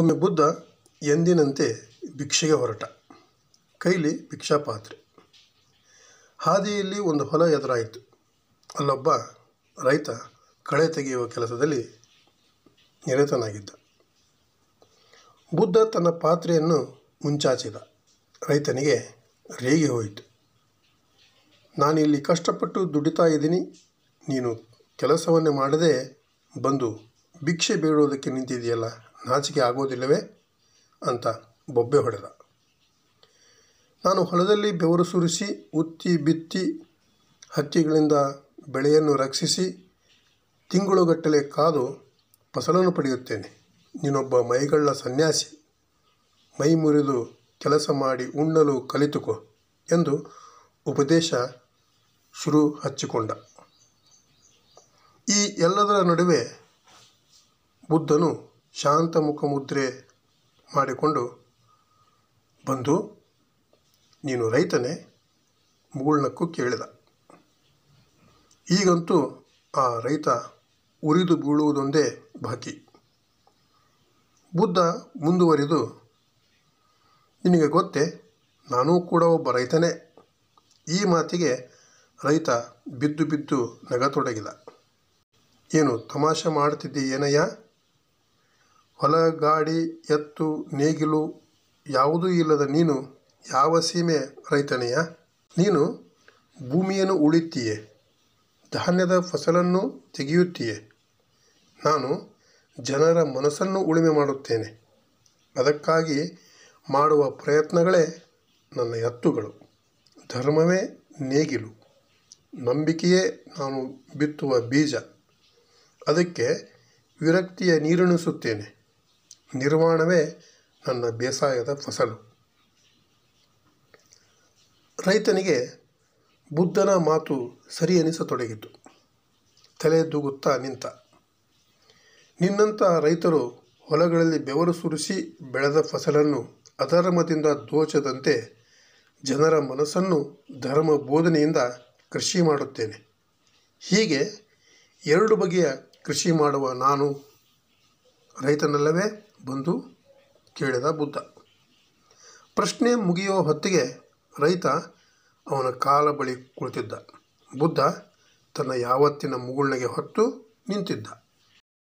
ಒಮ್ಮೆ ಬುದ್ಧ ಎಂದಿನಂತೆ ಭಿಕ್ಷೆಗೆ ಹೊರಟ ಕೈಲಿ ಭಿಕ್ಷಾ ಪಾತ್ರೆ ಹಾದಿಯಲ್ಲಿ ಒಂದು ಹೊಲ ಎದುರಾಯಿತು ಅಲ್ಲೊಬ್ಬ ರೈತ ಕಳೆ ತೆಗೆಯುವ ಕೆಲಸದಲ್ಲಿ ನಿರತನಾಗಿದ್ದ ಬುದ್ಧ ತನ್ನ ಪಾತ್ರೆಯನ್ನು ಮುಂಚಾಚಿದ ರೈತನಿಗೆ ರೇಗಿ ಹೋಯಿತು ನಾನಿಲ್ಲಿ ಕಷ್ಟಪಟ್ಟು ದುಡಿತಾ ಇದ್ದೀನಿ ನೀನು ಕೆಲಸವನ್ನೇ ಮಾಡದೆ ಬಂದು ಭಿಕ್ಷೆ ಬೇಡೋದಕ್ಕೆ ನಿಂತಿದೆಯಲ್ಲ ನಾಚಿಕೆ ಆಗೋದಿಲ್ಲವೇ ಅಂತ ಬೊಬ್ಬೆ ಹೊಡೆದ ನಾನು ಹೊಲದಲ್ಲಿ ಬೆವರು ಸುರಿಸಿ ಉತ್ತಿ ಬಿತ್ತಿ ಹಕ್ಕಿಗಳಿಂದ ಬೆಳೆಯನ್ನು ರಕ್ಷಿಸಿ ತಿಂಗಳುಗಟ್ಟಲೆ ಕಾದು ಫಸಲನ್ನು ಪಡೆಯುತ್ತೇನೆ ನೀನೊಬ್ಬ ಮೈಗಳ್ಳ ಸನ್ಯಾಸಿ ಮೈ ಮುರಿದು ಕೆಲಸ ಮಾಡಿ ಉಣ್ಣಲು ಕಲಿತುಕೋ ಎಂದು ಉಪದೇಶ ಶುರು ಹಚ್ಚಿಕೊಂಡ ಈ ಎಲ್ಲದರ ನಡುವೆ ಬುದ್ಧನು ಶಾಂತ ಮುಖ ಮುದ್ರೆ ಮಾಡಿಕೊಂಡು ಬಂದು ನೀನು ರೈತನೇ ಮೂಳ್ನಕ್ಕೂ ಕೇಳಿದ ಈಗಂತೂ ಆ ರೈತ ಉರಿದು ಬೀಳುವುದೊಂದೇ ಬಾಕಿ ಬುದ್ಧ ಮುಂದುವರಿದು ನಿನಗೆ ಗೊತ್ತೇ ನಾನೂ ಕೂಡ ಒಬ್ಬ ರೈತನೇ ಈ ಮಾತಿಗೆ ರೈತ ಬಿದ್ದು ಬಿದ್ದು ನಗತೊಡಗಿದ ಏನು ತಮಾಷೆ ಮಾಡ್ತಿದ್ದೀ ಏನಯ್ಯ ಹೊಲ ಗಾಡಿ ಎತ್ತು ನೇಗಿಲು ಯಾವುದೂ ಇಲ್ಲದ ನೀನು ಯಾವ ಸೀಮೆ ರೈತನೆಯ ನೀನು ಭೂಮಿಯನ್ನು ಉಳಿತೀಯೇ ಧಾನ್ಯದ ಫಸಲನ್ನು ತೆಗೆಯುತ್ತೀಯೆ ನಾನು ಜನರ ಮನಸ್ಸನ್ನು ಉಳುಮೆ ಮಾಡುತ್ತೇನೆ ಅದಕ್ಕಾಗಿ ಮಾಡುವ ಪ್ರಯತ್ನಗಳೇ ನನ್ನ ಎತ್ತುಗಳು ಧರ್ಮವೇ ನೇಗಿಲು ನಂಬಿಕೆಯೇ ನಾನು ಬಿತ್ತುವ ಬೀಜ ಅದಕ್ಕೆ ವಿರಕ್ತಿಯ ನೀರುಣಿಸುತ್ತೇನೆ ನಿರ್ವಹಣವೇ ನನ್ನ ಬೇಸಾಯದ ಫಸಲು ರೈತನಿಗೆ ಬುದ್ಧನ ಮಾತು ಸರಿ ಎನಿಸತೊಡಗಿತು ತಲೆ ನಿಂತ ನಿನ್ನಂಥ ರೈತರು ಹೊಲಗಳಲ್ಲಿ ಬೆವರು ಸುರಿಸಿ ಬೆಳೆದ ಫಸಲನ್ನು ಅಧರ್ಮದಿಂದ ದೋಚದಂತೆ ಜನರ ಮನಸ್ಸನ್ನು ಧರ್ಮ ಬೋಧನೆಯಿಂದ ಕೃಷಿ ಮಾಡುತ್ತೇನೆ ಹೀಗೆ ಎರಡು ಬಗೆಯ ಕೃಷಿ ಮಾಡುವ ನಾನು ರೈತನಲ್ಲವೇ ಬಂದು ಕೇಳಿದ ಬುದ್ಧ ಪ್ರಶ್ನೆ ಮುಗಿಯೋ ಹೊತ್ತಿಗೆ ರೈತ ಅವನ ಕಾಲ ಬಳಿ ಕುಳಿತಿದ್ದ ಬುದ್ಧ ತನ್ನ ಯಾವತ್ತಿನ ಮುಗುಳ್ನಗೆ ಹೊತ್ತು ನಿಂತಿದ್ದ